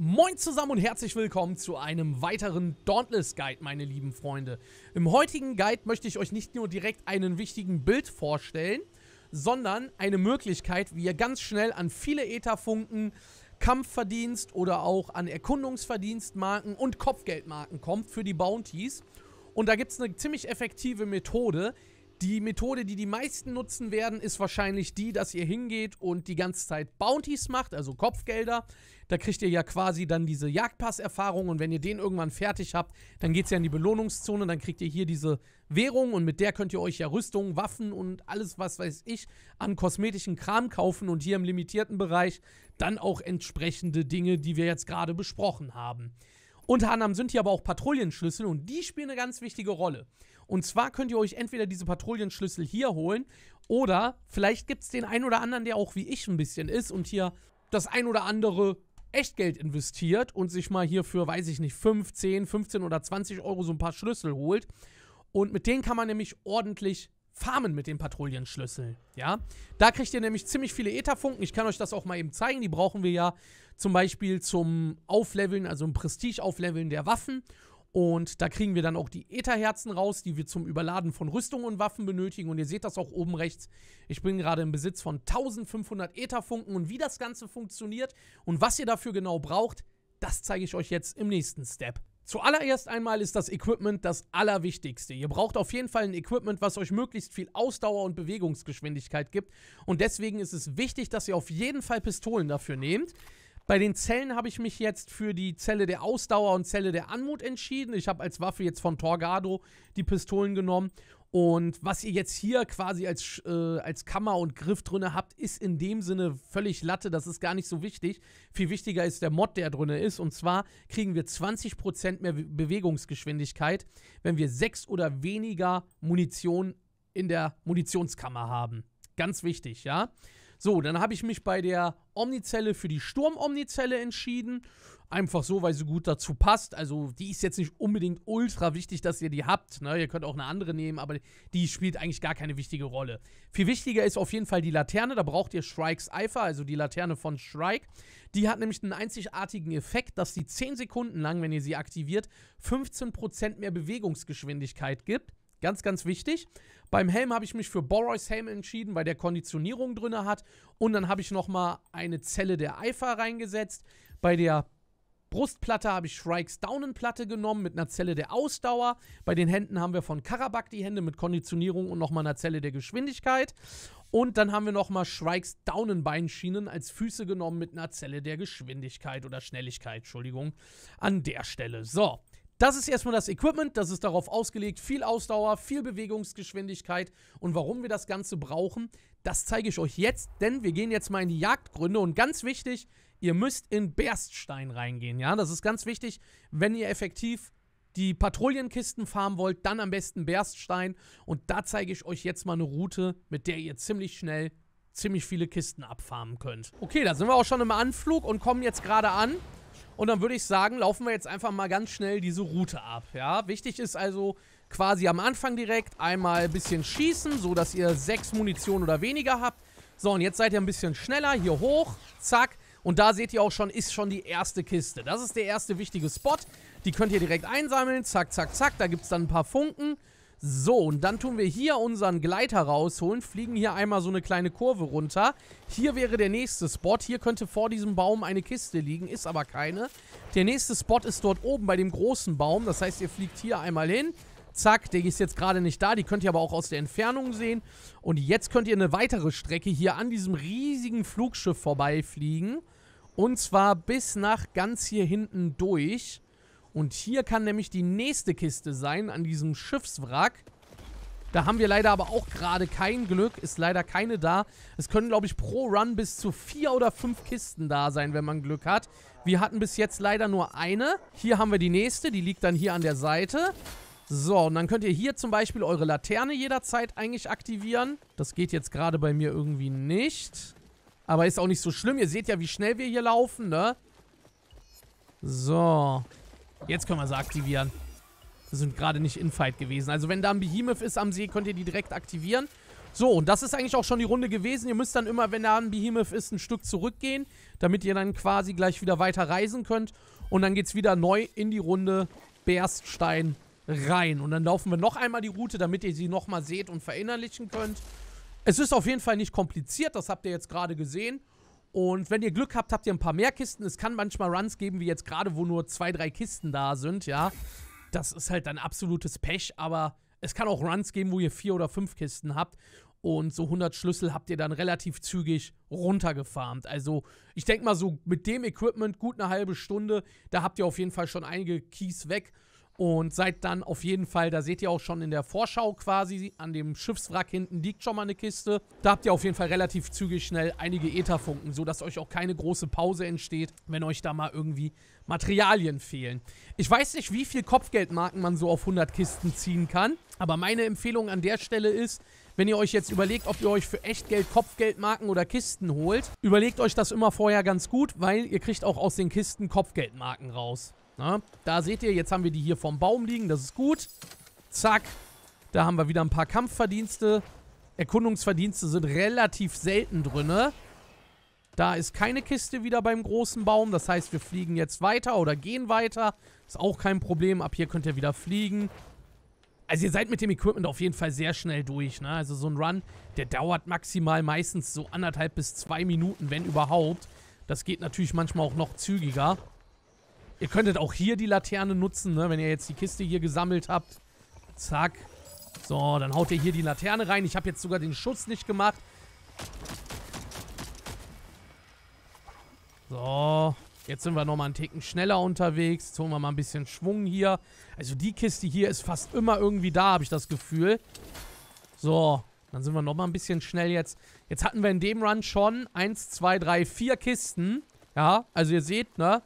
Moin zusammen und herzlich willkommen zu einem weiteren Dauntless Guide, meine lieben Freunde. Im heutigen Guide möchte ich euch nicht nur direkt einen wichtigen Bild vorstellen, sondern eine Möglichkeit, wie ihr ganz schnell an viele Ätherfunken, Kampfverdienst oder auch an Erkundungsverdienstmarken und Kopfgeldmarken kommt für die Bounties. Und da gibt es eine ziemlich effektive Methode, die Methode, die die meisten nutzen werden, ist wahrscheinlich die, dass ihr hingeht und die ganze Zeit Bounties macht, also Kopfgelder. Da kriegt ihr ja quasi dann diese Jagdpass-Erfahrung und wenn ihr den irgendwann fertig habt, dann geht es ja in die Belohnungszone, dann kriegt ihr hier diese Währung und mit der könnt ihr euch ja Rüstungen, Waffen und alles, was weiß ich, an kosmetischen Kram kaufen und hier im limitierten Bereich dann auch entsprechende Dinge, die wir jetzt gerade besprochen haben. Unter anderem sind hier aber auch Patrouillenschlüssel und die spielen eine ganz wichtige Rolle. Und zwar könnt ihr euch entweder diese Patrouillenschlüssel hier holen oder vielleicht gibt es den einen oder anderen, der auch wie ich ein bisschen ist und hier das ein oder andere Echtgeld investiert und sich mal hier für, weiß ich nicht, 5, 10, 15 oder 20 Euro so ein paar Schlüssel holt. Und mit denen kann man nämlich ordentlich farmen mit dem Patrouillenschlüssel, ja. Da kriegt ihr nämlich ziemlich viele Ätherfunken. Ich kann euch das auch mal eben zeigen. Die brauchen wir ja zum Beispiel zum Aufleveln, also im Prestige-Aufleveln der Waffen. Und da kriegen wir dann auch die Ätherherzen raus, die wir zum Überladen von Rüstungen und Waffen benötigen. Und ihr seht das auch oben rechts. Ich bin gerade im Besitz von 1500 Ätherfunken. Und wie das Ganze funktioniert und was ihr dafür genau braucht, das zeige ich euch jetzt im nächsten Step. Zuallererst einmal ist das Equipment das Allerwichtigste. Ihr braucht auf jeden Fall ein Equipment, was euch möglichst viel Ausdauer und Bewegungsgeschwindigkeit gibt. Und deswegen ist es wichtig, dass ihr auf jeden Fall Pistolen dafür nehmt. Bei den Zellen habe ich mich jetzt für die Zelle der Ausdauer und Zelle der Anmut entschieden. Ich habe als Waffe jetzt von Torgado die Pistolen genommen. Und was ihr jetzt hier quasi als, äh, als Kammer und Griff drin habt, ist in dem Sinne völlig Latte. Das ist gar nicht so wichtig. Viel wichtiger ist der Mod, der drin ist. Und zwar kriegen wir 20% mehr Bewegungsgeschwindigkeit, wenn wir sechs oder weniger Munition in der Munitionskammer haben. Ganz wichtig, ja. So, dann habe ich mich bei der Omnizelle für die Sturm-Omnizelle entschieden. Einfach so, weil sie gut dazu passt. Also, die ist jetzt nicht unbedingt ultra wichtig, dass ihr die habt. Ne? Ihr könnt auch eine andere nehmen, aber die spielt eigentlich gar keine wichtige Rolle. Viel wichtiger ist auf jeden Fall die Laterne. Da braucht ihr Shrikes Eifer, also die Laterne von Shrike. Die hat nämlich einen einzigartigen Effekt, dass sie 10 Sekunden lang, wenn ihr sie aktiviert, 15% mehr Bewegungsgeschwindigkeit gibt. Ganz, ganz wichtig. Beim Helm habe ich mich für Boroys Helm entschieden, weil der Konditionierung drin hat. Und dann habe ich nochmal eine Zelle der Eifer reingesetzt. Bei der Brustplatte habe ich Shrikes Daunenplatte genommen mit einer Zelle der Ausdauer. Bei den Händen haben wir von Karabak die Hände mit Konditionierung und nochmal einer Zelle der Geschwindigkeit. Und dann haben wir nochmal Shrikes Daunenbeinschienen als Füße genommen mit einer Zelle der Geschwindigkeit oder Schnelligkeit, Entschuldigung, an der Stelle. So, das ist erstmal das Equipment, das ist darauf ausgelegt, viel Ausdauer, viel Bewegungsgeschwindigkeit und warum wir das Ganze brauchen, das zeige ich euch jetzt, denn wir gehen jetzt mal in die Jagdgründe und ganz wichtig, ihr müsst in Berststein reingehen, ja, das ist ganz wichtig, wenn ihr effektiv die Patrouillenkisten farmen wollt, dann am besten Berststein und da zeige ich euch jetzt mal eine Route, mit der ihr ziemlich schnell ziemlich viele Kisten abfarmen könnt. Okay, da sind wir auch schon im Anflug und kommen jetzt gerade an. Und dann würde ich sagen, laufen wir jetzt einfach mal ganz schnell diese Route ab. Ja, wichtig ist also quasi am Anfang direkt einmal ein bisschen schießen, so dass ihr sechs Munition oder weniger habt. So, und jetzt seid ihr ein bisschen schneller. Hier hoch, zack. Und da seht ihr auch schon, ist schon die erste Kiste. Das ist der erste wichtige Spot. Die könnt ihr direkt einsammeln. Zack, zack, zack. Da gibt es dann ein paar Funken. So, und dann tun wir hier unseren Gleiter rausholen, fliegen hier einmal so eine kleine Kurve runter. Hier wäre der nächste Spot. Hier könnte vor diesem Baum eine Kiste liegen, ist aber keine. Der nächste Spot ist dort oben bei dem großen Baum. Das heißt, ihr fliegt hier einmal hin. Zack, der ist jetzt gerade nicht da. Die könnt ihr aber auch aus der Entfernung sehen. Und jetzt könnt ihr eine weitere Strecke hier an diesem riesigen Flugschiff vorbeifliegen. Und zwar bis nach ganz hier hinten durch. Und hier kann nämlich die nächste Kiste sein an diesem Schiffswrack. Da haben wir leider aber auch gerade kein Glück. Ist leider keine da. Es können, glaube ich, pro Run bis zu vier oder fünf Kisten da sein, wenn man Glück hat. Wir hatten bis jetzt leider nur eine. Hier haben wir die nächste. Die liegt dann hier an der Seite. So, und dann könnt ihr hier zum Beispiel eure Laterne jederzeit eigentlich aktivieren. Das geht jetzt gerade bei mir irgendwie nicht. Aber ist auch nicht so schlimm. Ihr seht ja, wie schnell wir hier laufen, ne? So. Jetzt können wir sie aktivieren. Wir sind gerade nicht in Fight gewesen. Also wenn da ein Behemoth ist am See, könnt ihr die direkt aktivieren. So, und das ist eigentlich auch schon die Runde gewesen. Ihr müsst dann immer, wenn da ein Behemoth ist, ein Stück zurückgehen, damit ihr dann quasi gleich wieder weiter reisen könnt. Und dann geht es wieder neu in die Runde Berstein rein. Und dann laufen wir noch einmal die Route, damit ihr sie nochmal seht und verinnerlichen könnt. Es ist auf jeden Fall nicht kompliziert, das habt ihr jetzt gerade gesehen. Und wenn ihr Glück habt, habt ihr ein paar mehr Kisten. Es kann manchmal Runs geben, wie jetzt gerade, wo nur zwei, drei Kisten da sind, ja. Das ist halt dann absolutes Pech, aber es kann auch Runs geben, wo ihr vier oder fünf Kisten habt. Und so 100 Schlüssel habt ihr dann relativ zügig runtergefarmt. Also, ich denke mal, so mit dem Equipment gut eine halbe Stunde, da habt ihr auf jeden Fall schon einige Keys weg. Und seid dann auf jeden Fall, da seht ihr auch schon in der Vorschau quasi, an dem Schiffswrack hinten liegt schon mal eine Kiste. Da habt ihr auf jeden Fall relativ zügig schnell einige Ätherfunken, sodass euch auch keine große Pause entsteht, wenn euch da mal irgendwie Materialien fehlen. Ich weiß nicht, wie viel Kopfgeldmarken man so auf 100 Kisten ziehen kann, aber meine Empfehlung an der Stelle ist, wenn ihr euch jetzt überlegt, ob ihr euch für Echtgeld, Kopfgeldmarken oder Kisten holt, überlegt euch das immer vorher ganz gut, weil ihr kriegt auch aus den Kisten Kopfgeldmarken raus. Na, da seht ihr, jetzt haben wir die hier vom Baum liegen, das ist gut. Zack, da haben wir wieder ein paar Kampfverdienste. Erkundungsverdienste sind relativ selten drin. Da ist keine Kiste wieder beim großen Baum. Das heißt, wir fliegen jetzt weiter oder gehen weiter. Ist auch kein Problem. Ab hier könnt ihr wieder fliegen. Also ihr seid mit dem Equipment auf jeden Fall sehr schnell durch. Ne? Also so ein Run, der dauert maximal meistens so anderthalb bis zwei Minuten, wenn überhaupt. Das geht natürlich manchmal auch noch zügiger. Ihr könntet auch hier die Laterne nutzen, ne? wenn ihr jetzt die Kiste hier gesammelt habt. Zack. So, dann haut ihr hier die Laterne rein. Ich habe jetzt sogar den Schuss nicht gemacht. So, jetzt sind wir nochmal einen Ticken schneller unterwegs. Jetzt holen wir mal ein bisschen Schwung hier. Also die Kiste hier ist fast immer irgendwie da, habe ich das Gefühl. So, dann sind wir nochmal ein bisschen schnell jetzt. Jetzt hatten wir in dem Run schon 1, 2, 3, 4 Kisten. Ja, also ihr seht, ne?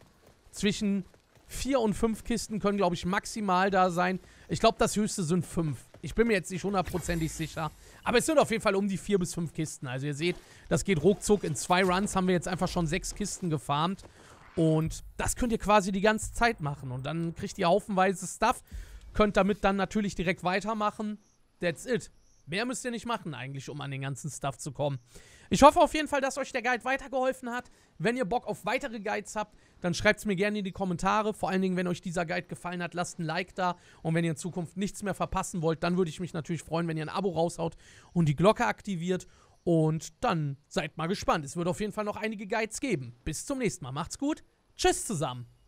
zwischen vier und fünf Kisten können, glaube ich, maximal da sein. Ich glaube, das höchste sind fünf. Ich bin mir jetzt nicht hundertprozentig sicher. Aber es sind auf jeden Fall um die vier bis fünf Kisten. Also ihr seht, das geht ruckzuck. In zwei Runs haben wir jetzt einfach schon sechs Kisten gefarmt. Und das könnt ihr quasi die ganze Zeit machen. Und dann kriegt ihr haufenweise Stuff. Könnt damit dann natürlich direkt weitermachen. That's it. Mehr müsst ihr nicht machen eigentlich, um an den ganzen Stuff zu kommen. Ich hoffe auf jeden Fall, dass euch der Guide weitergeholfen hat. Wenn ihr Bock auf weitere Guides habt, dann schreibt es mir gerne in die Kommentare. Vor allen Dingen, wenn euch dieser Guide gefallen hat, lasst ein Like da. Und wenn ihr in Zukunft nichts mehr verpassen wollt, dann würde ich mich natürlich freuen, wenn ihr ein Abo raushaut und die Glocke aktiviert. Und dann seid mal gespannt. Es wird auf jeden Fall noch einige Guides geben. Bis zum nächsten Mal. Macht's gut. Tschüss zusammen.